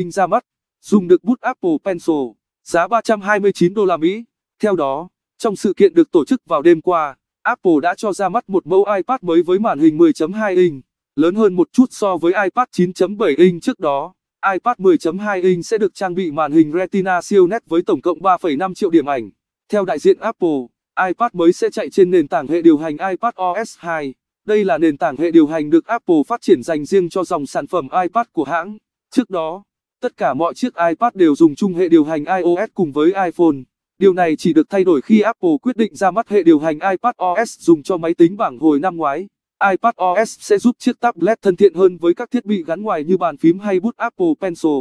Inc. ra mắt, dùng được bút Apple Pencil, giá 329 đô la Mỹ. Theo đó, trong sự kiện được tổ chức vào đêm qua, Apple đã cho ra mắt một mẫu iPad mới với màn hình 10.2 inch, lớn hơn một chút so với iPad 9.7 inch trước đó. iPad 10.2 inch sẽ được trang bị màn hình Retina siêu nét với tổng cộng 3,5 triệu điểm ảnh. Theo đại diện Apple, iPad mới sẽ chạy trên nền tảng hệ điều hành iPad OS 2. Đây là nền tảng hệ điều hành được Apple phát triển dành riêng cho dòng sản phẩm iPad của hãng. Trước đó, Tất cả mọi chiếc iPad đều dùng chung hệ điều hành iOS cùng với iPhone. Điều này chỉ được thay đổi khi Apple quyết định ra mắt hệ điều hành iPad OS dùng cho máy tính bảng hồi năm ngoái. iPad OS sẽ giúp chiếc tablet thân thiện hơn với các thiết bị gắn ngoài như bàn phím hay bút Apple Pencil.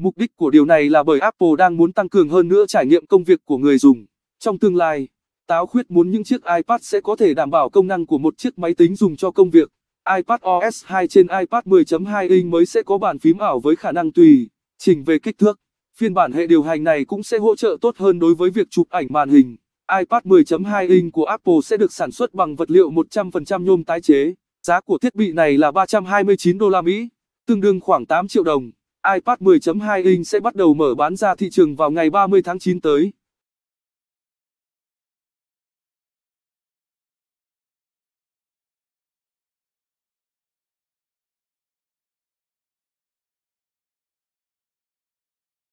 Mục đích của điều này là bởi Apple đang muốn tăng cường hơn nữa trải nghiệm công việc của người dùng. Trong tương lai, Táo khuyết muốn những chiếc iPad sẽ có thể đảm bảo công năng của một chiếc máy tính dùng cho công việc. iPad OS 2 trên iPad 10.2 inch mới sẽ có bàn phím ảo với khả năng tùy chỉnh về kích thước. Phiên bản hệ điều hành này cũng sẽ hỗ trợ tốt hơn đối với việc chụp ảnh màn hình. iPad 10.2 inch của Apple sẽ được sản xuất bằng vật liệu 100% nhôm tái chế. Giá của thiết bị này là 329 đô la Mỹ, tương đương khoảng 8 triệu đồng. iPad 10.2 inch sẽ bắt đầu mở bán ra thị trường vào ngày 30 tháng 9 tới.